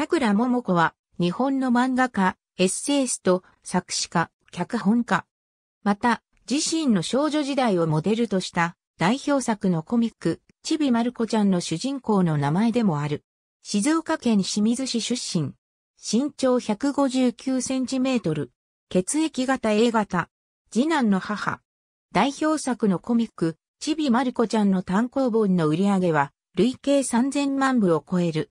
桜桃子は日本の漫画家、エッセイスト、作詞家、脚本家。また、自身の少女時代をモデルとした代表作のコミック、ちびまる子ちゃんの主人公の名前でもある。静岡県清水市出身。身長159センチメートル。血液型 A 型。次男の母。代表作のコミック、ちびまる子ちゃんの単行本の売り上げは、累計3000万部を超える。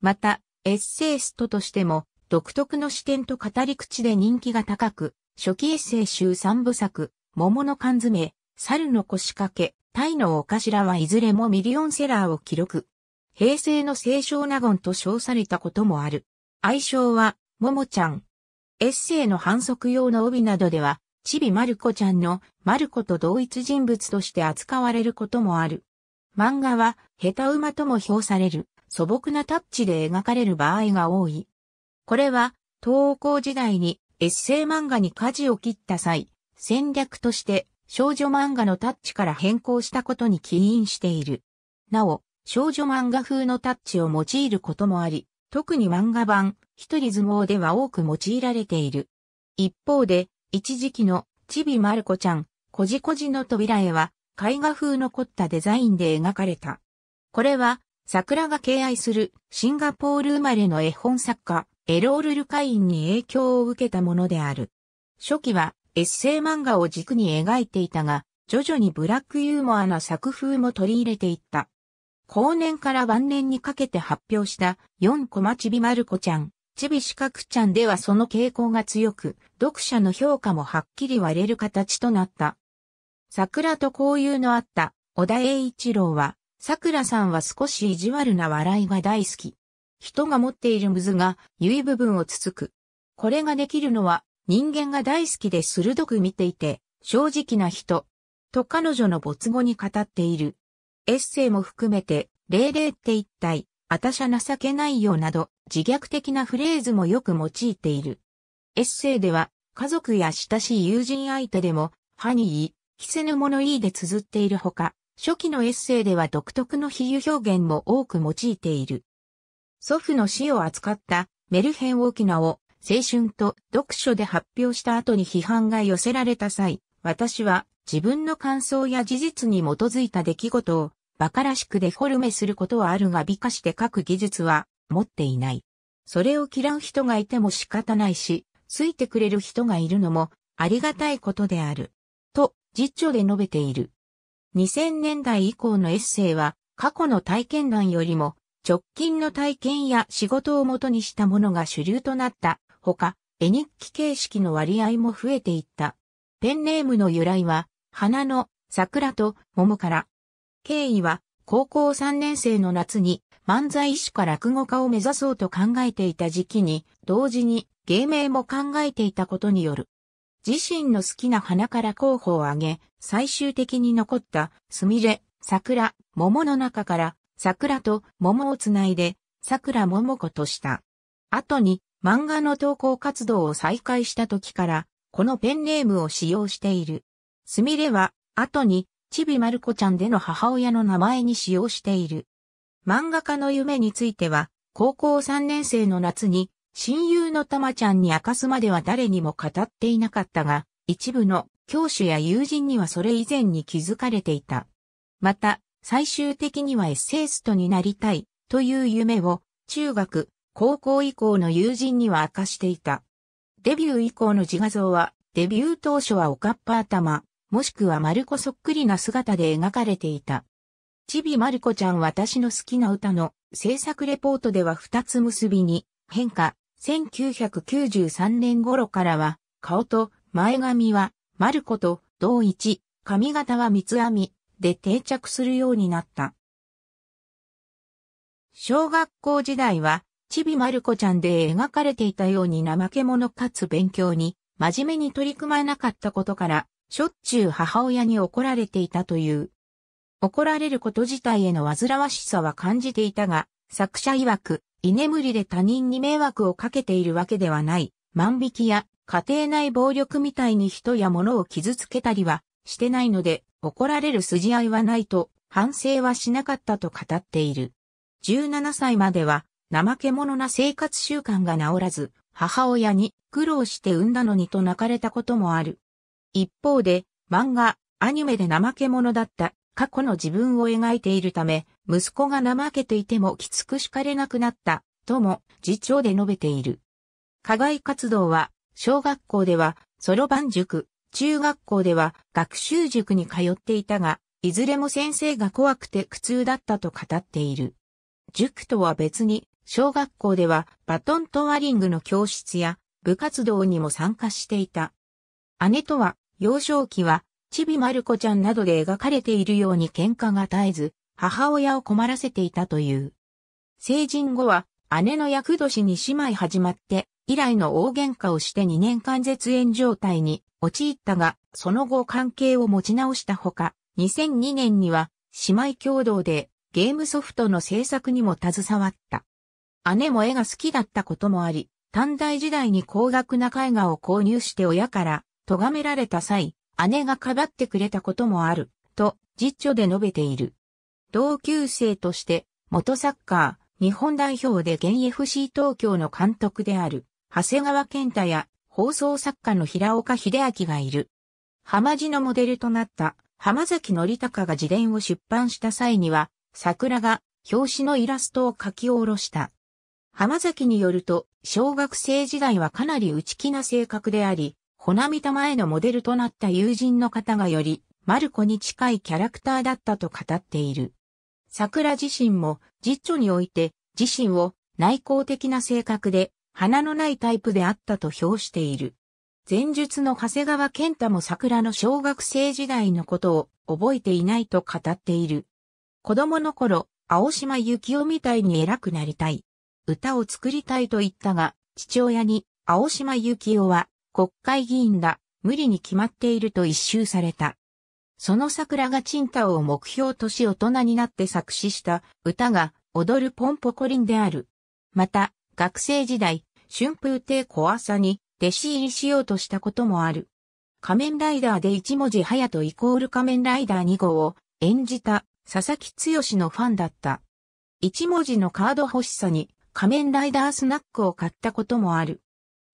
また、エッセイストとしても、独特の視点と語り口で人気が高く、初期エッセイ集三部作、桃の缶詰、猿の腰掛け、タイのお頭はいずれもミリオンセラーを記録。平成の清少納言と称されたこともある。愛称は、桃ちゃん。エッセイの反則用の帯などでは、ちびまる子ちゃんのまる子と同一人物として扱われることもある。漫画は、下手馬とも評される。素朴なタッチで描かれる場合が多い。これは、東稿時代にエッセイ漫画に舵を切った際、戦略として少女漫画のタッチから変更したことに起因している。なお、少女漫画風のタッチを用いることもあり、特に漫画版、一人相撲では多く用いられている。一方で、一時期のちびまるこちゃん、こじこじの扉絵は、絵画風の凝ったデザインで描かれた。これは、桜が敬愛するシンガポール生まれの絵本作家、エロール・ルカインに影響を受けたものである。初期はエッセイ漫画を軸に描いていたが、徐々にブラックユーモアな作風も取り入れていった。後年から晩年にかけて発表した4コマちびまる子ちゃん、ちび四角ちゃんではその傾向が強く、読者の評価もはっきり割れる形となった。桜と交友のあった小田栄一郎は桜さんは少し意地悪な笑いが大好き。人が持っているムズが、ゆい部分をつつく。これができるのは、人間が大好きで鋭く見ていて、正直な人。と彼女の没後に語っている。エッセイも含めて、霊霊って一体、あたしゃ情けないよなど、自虐的なフレーズもよく用いている。エッセイでは、家族や親しい友人相手でも、歯にいい、着せぬ物いいで綴っているほか、初期のエッセイでは独特の比喩表現も多く用いている。祖父の死を扱ったメルヘン・沖縄を青春と読書で発表した後に批判が寄せられた際、私は自分の感想や事実に基づいた出来事を馬鹿らしくデフォルメすることはあるが美化して書く技術は持っていない。それを嫌う人がいても仕方ないし、ついてくれる人がいるのもありがたいことである。と、実著で述べている。2000年代以降のエッセイは過去の体験談よりも直近の体験や仕事を元にしたものが主流となったほか、絵日記形式の割合も増えていった。ペンネームの由来は、花の桜と桃から。経緯は、高校3年生の夏に漫才師か落語家を目指そうと考えていた時期に、同時に芸名も考えていたことによる。自身の好きな花から候補を挙げ、最終的に残ったすみれ、桜、桃の中から桜と桃をつないで桜桃子とした。後に漫画の投稿活動を再開した時からこのペンネームを使用している。すみれは後にちびまる子ちゃんでの母親の名前に使用している。漫画家の夢については高校3年生の夏に親友のたまちゃんに明かすまでは誰にも語っていなかったが、一部の教師や友人にはそれ以前に気づかれていた。また、最終的にはエッセイストになりたいという夢を中学、高校以降の友人には明かしていた。デビュー以降の自画像は、デビュー当初はおかっぱ頭、もしくはマルコそっくりな姿で描かれていた。ちびマル子ちゃん私の好きな歌の制作レポートでは二つ結びに変化、1993年頃からは、顔と前髪は、マルコと同一、髪型は三つ編みで定着するようになった。小学校時代は、ちびまる子ちゃんで描かれていたように怠け者かつ勉強に、真面目に取り組まなかったことから、しょっちゅう母親に怒られていたという。怒られること自体への煩わしさは感じていたが、作者曰く、居眠りで他人に迷惑をかけているわけではない、万引きや家庭内暴力みたいに人や物を傷つけたりはしてないので、怒られる筋合いはないと反省はしなかったと語っている。17歳までは怠け者な生活習慣が治らず、母親に苦労して産んだのにと泣かれたこともある。一方で、漫画、アニメで怠け者だった過去の自分を描いているため、息子が怠けていてもきつく叱れなくなった、とも、次長で述べている。課外活動は、小学校では、そろばん塾、中学校では、学習塾に通っていたが、いずれも先生が怖くて苦痛だったと語っている。塾とは別に、小学校ではバトントワリングの教室や部活動にも参加していた。姉とは、幼少期はちびまる子ちゃんなどで描かれているように喧嘩が絶えず、母親を困らせていたという。成人後は、姉の役年に姉妹始まって、以来の大喧嘩をして2年間絶縁状態に陥ったが、その後関係を持ち直したほか、2002年には姉妹共同でゲームソフトの制作にも携わった。姉も絵が好きだったこともあり、短大時代に高額な絵画を購入して親から咎められた際、姉がかばってくれたこともある、と実著で述べている。同級生として、元サッカー、日本代表で現 FC 東京の監督である、長谷川健太や放送作家の平岡秀明がいる。浜地のモデルとなった浜崎則隆が自伝を出版した際には、桜が表紙のイラストを書き下ろした。浜崎によると、小学生時代はかなり内気な性格であり、ホナミタ前のモデルとなった友人の方がより、マルコに近いキャラクターだったと語っている。桜自身も、実著において、自身を内向的な性格で、花のないタイプであったと評している。前述の長谷川健太も桜の小学生時代のことを覚えていないと語っている。子供の頃、青島幸雄みたいに偉くなりたい。歌を作りたいと言ったが、父親に、青島幸雄は国会議員が無理に決まっていると一周された。その桜がチンタを目標とし大人になって作詞した歌が踊るポンポコリンである。また、学生時代、春風亭小朝に弟子入りしようとしたこともある。仮面ライダーで一文字隼人イコール仮面ライダー2号を演じた佐々木剛のファンだった。一文字のカード欲しさに仮面ライダースナックを買ったこともある。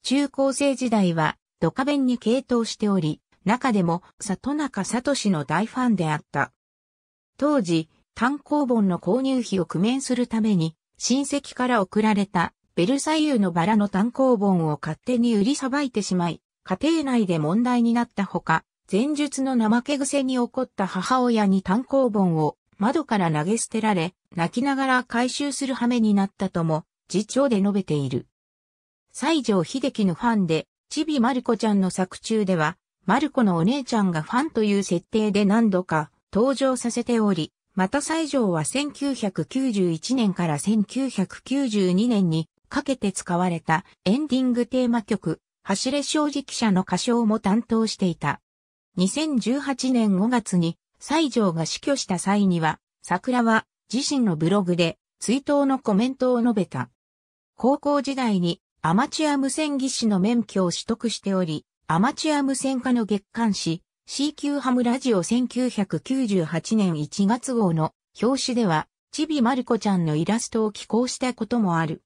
中高生時代はドカベンに傾倒しており、中でも里中聡の大ファンであった。当時、単行本の購入費を工面するために、親戚から送られたベルサイユのバラの単行本を勝手に売りさばいてしまい、家庭内で問題になったほか、前述の怠け癖に起こった母親に単行本を窓から投げ捨てられ、泣きながら回収する羽目になったとも、自長で述べている。西城秀樹のファンで、ちびまる子ちゃんの作中では、まる子のお姉ちゃんがファンという設定で何度か登場させており、また西条は1991年から1992年にかけて使われたエンディングテーマ曲、走れ正直者の歌唱も担当していた。2018年5月に西条が死去した際には、桜は自身のブログで追悼のコメントを述べた。高校時代にアマチュア無線技師の免許を取得しており、アマチュア無線科の月刊誌 CQ ハムラジオ1998年1月号の表紙では、ちびまる子ちゃんのイラストを寄稿したこともある。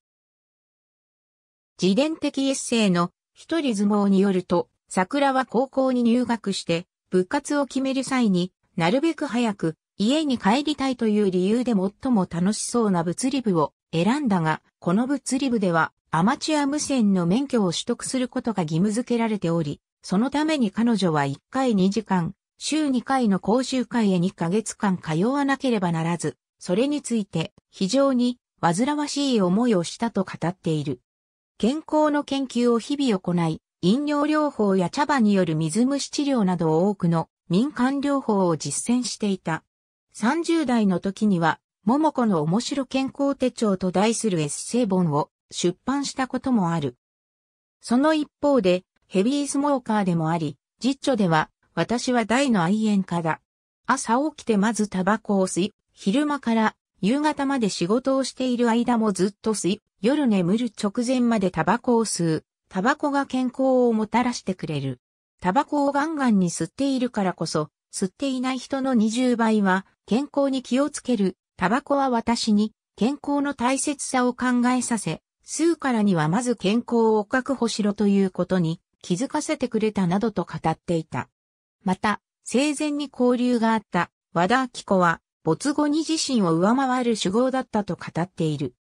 自伝的エッセイの一人相撲によると、桜は高校に入学して、部活を決める際になるべく早く家に帰りたいという理由で最も楽しそうな物理部を選んだが、この物理部ではアマチュア無線の免許を取得することが義務付けられており、そのために彼女は1回2時間、週2回の講習会へ2ヶ月間通わなければならず、それについて非常に煩わしい思いをしたと語っている。健康の研究を日々行い、飲料療法や茶葉による水虫治療など多くの民間療法を実践していた。30代の時には桃子の面白健康手帳と題するエッセイ本を出版したこともある。その一方で、ヘビースモーカーでもあり、実著では、私は大の愛煙家だ。朝起きてまずタバコを吸い、昼間から夕方まで仕事をしている間もずっと吸い、夜眠る直前までタバコを吸う。タバコが健康をもたらしてくれる。タバコをガンガンに吸っているからこそ、吸っていない人の20倍は健康に気をつけるタバコは私に健康の大切さを考えさせ、吸うからにはまず健康を確保しろということに気づかせてくれたなどと語っていた。また、生前に交流があった和田明子は没後に自身を上回る主語だったと語っている。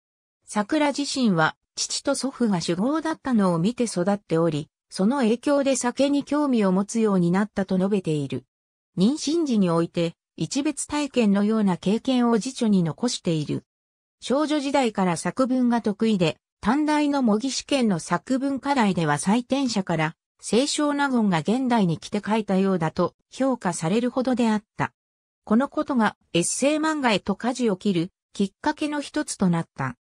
桜自身は父と祖父が主語だったのを見て育っており、その影響で酒に興味を持つようになったと述べている。妊娠時において、一別体験のような経験を辞書に残している。少女時代から作文が得意で、短大の模擬試験の作文課題では採点者から、清少納言が現代に来て書いたようだと評価されるほどであった。このことがエッセイ漫画へと舵を切るきっかけの一つとなった。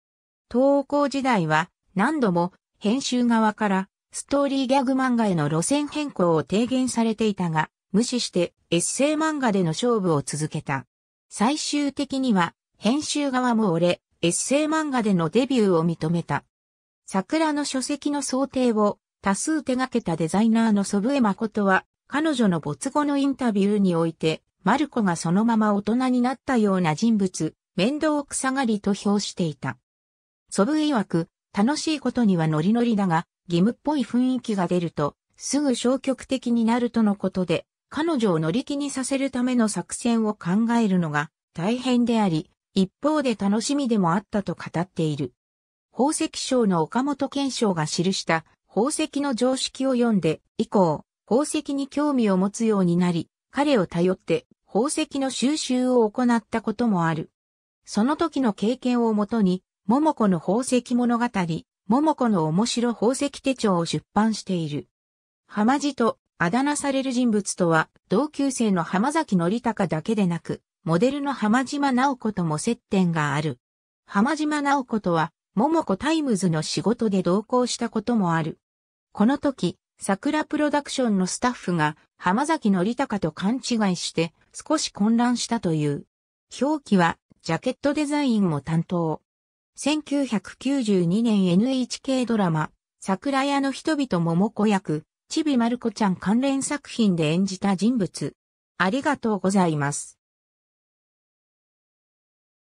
投稿時代は何度も編集側からストーリーギャグ漫画への路線変更を提言されていたが、無視してエッセイ漫画での勝負を続けた。最終的には、編集側も俺、エッセイ漫画でのデビューを認めた。桜の書籍の想定を多数手掛けたデザイナーの祖父江誠は、彼女の没後のインタビューにおいて、マルコがそのまま大人になったような人物、面倒くさがりと評していた。祖父江曰く、楽しいことにはノリノリだが、義務っぽい雰囲気が出ると、すぐ消極的になるとのことで、彼女を乗り気にさせるための作戦を考えるのが大変であり、一方で楽しみでもあったと語っている。宝石商の岡本健章が記した宝石の常識を読んで以降、宝石に興味を持つようになり、彼を頼って宝石の収集を行ったこともある。その時の経験をもとに、桃子の宝石物語、桃子の面白宝石手帳を出版している。浜地とあだ名される人物とは、同級生の浜崎のりたかだけでなく、モデルの浜島直子とも接点がある。浜島直子とは、桃子タイムズの仕事で同行したこともある。この時、桜プロダクションのスタッフが浜崎のりたかと勘違いして少し混乱したという。表記はジャケットデザインも担当。1992年 NHK ドラマ、桜屋の人々桃子役、ちびまる子ちゃん関連作品で演じた人物。ありがとうございます。